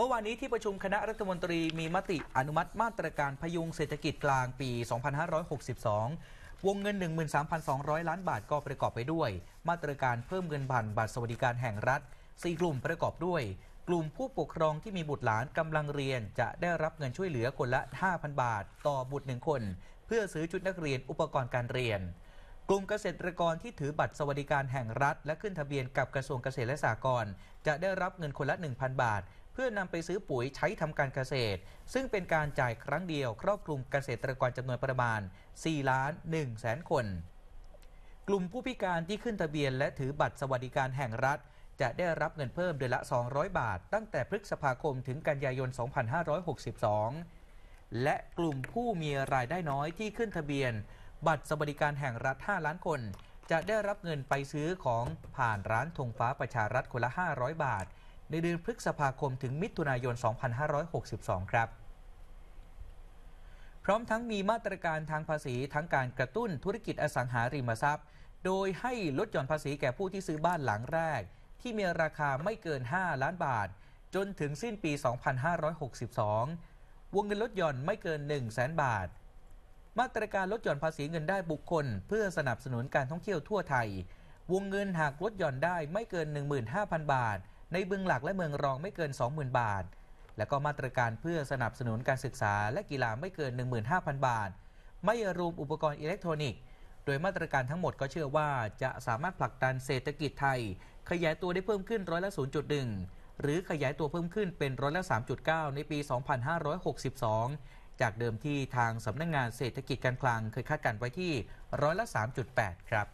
เมื่อวานนี้ที่ประชุมคณะรัฐมนตรีมีมติอนุมัติมาตรการพยุงเศรษฐกิจกลางปี 2562 วงเงิน 13,200 ล้านบาทก็ประกอบไปด้วย มาตรการเพิ่มเงินบันบัตรสวัสดิการแห่งรัฐ4กลุ่มประกอบด้วย กลุ่มผู้ปกครองที่มีบุตรหลานกำลังเรียนจะได้รับเงินช่วยเหลือคนละ 5,000 บาท ต่อบุตรหนึ่งคนเพื่อซื้อชุดนักเรียนอุปกรณ์การเรียน กลุ่มเกษตรกรที่ถือบัตรสวัสดิการแห่งรัฐ และขึ้นทะเบียนกับกระทรวงเกษตรและสหกรณ์จะได้รับเงินคนละ 1,000 บาทพื่อนำไปซื้อปุ๋ยใช้ทำการเกษตร ซึ่งเป็นการจ่ายครั้งเดียวครอบคลุมเกษตรกรจำนวนประมาณ4ล้าน1แสนคน กลุ่มผู้พิการที่ขึ้นทะเบียนและถือบัตรสวัสดิการแห่งรัฐ จะได้รับเงินเพิ่มเดือนละ 200 บาท ตั้งแต่พฤษภาคมถึงกันยายน 2562 และกลุ่มผู้มีรายได้น้อยที่ขึ้นทะเบียน บัตรสวัสดิการแห่งรัฐ 5 ล้านคน จะได้รับเงินไปซื้อของผ่านร้านธงฟ้าประชารัฐคนละ 500 บาทในเดือนพฤษภาคมถึงมิถุนายน 2562 ครับ พร้อมทั้งมีมาตรการทางภาษี ทั้งการกระตุ้นธุรกิจอสังหาริมทรัพย์ โดยให้ลดหย่อนภาษีแก่ผู้ที่ซื้อบ้านหลังแรก ที่มีราคาไม่เกิน 5 ล้านบาท จนถึงสิ้นปี 2562 วงเงินลดหย่อนไม่เกิน1 0 0 0 0แสนบาท มาตรการลดหย่อนภาษีเงินได้บุคคล เพื่อสนับสนุนการท่องเที่ยวทั่วไทย วงเงินหากลดหย่อนได้ไม่เกิน 15,000 บาทในเบืองหลักและเมืองรองไม่เกิน 20,000 บาท และก็มาตรการเพื่อสนับสนุนการศึกษาและกีฬาไม่เกิน 15,000 บาท ไม่รวมอุปกรณ์อิเล็กทรอนิกส์ โดยมาตรการทั้งหมดก็เชื่อว่าจะสามารถผลักดันเศรษฐกิจไทย ขยายตัวได้เพิ่มขึ้นร้อยละ0.1หรือขยายตัวเพิ่มขึ้นเป็นร้อยละ 3.9 ในปี 2562 จากเดิมที่ทางสำนักงงานเศรษฐกิจการคลังเคยคาดการไว้ที่ร้อยละ 3.8 ครับ